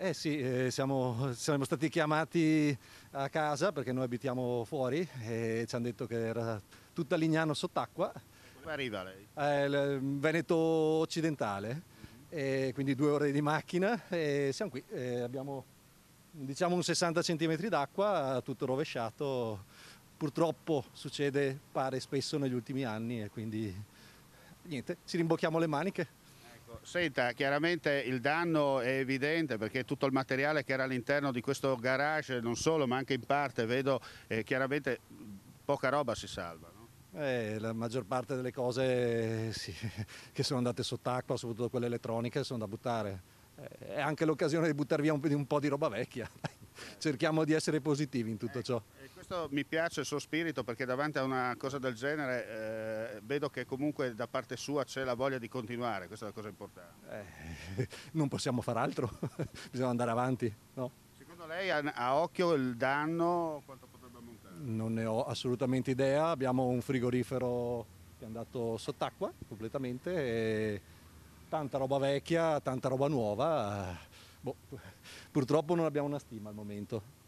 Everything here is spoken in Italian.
Eh sì, eh, siamo, siamo, stati chiamati a casa perché noi abitiamo fuori e ci hanno detto che era tutta Lignano sott'acqua. Come arriva lei? Eh, Veneto occidentale, e quindi due ore di macchina e siamo qui. E abbiamo diciamo un 60 cm d'acqua, tutto rovesciato. Purtroppo succede, pare spesso negli ultimi anni e quindi niente, ci rimbocchiamo le maniche. Ecco, senta, chiaramente il danno è evidente perché tutto il materiale che era all'interno di questo garage, non solo ma anche in parte, vedo eh, chiaramente poca roba si salva. No? Eh, la maggior parte delle cose eh, sì, che sono andate sott'acqua, soprattutto quelle elettroniche, sono da buttare. Eh, è anche l'occasione di buttare via un, po' di roba vecchia. Cerchiamo di essere positivi in tutto eh, ciò. E questo mi piace il suo spirito perché davanti a una cosa del genere vedo che comunque da parte sua c'è la voglia di continuare, questa è la cosa importante. Eh, non possiamo far altro, bisogna andare avanti. No? Secondo lei a, a occhio il danno quanto potrebbe ammontare? Non ne ho assolutamente idea, abbiamo un frigorifero che è andato sott'acqua completamente, e tanta roba vecchia, tanta roba nuova, boh, purtroppo non abbiamo una stima al momento.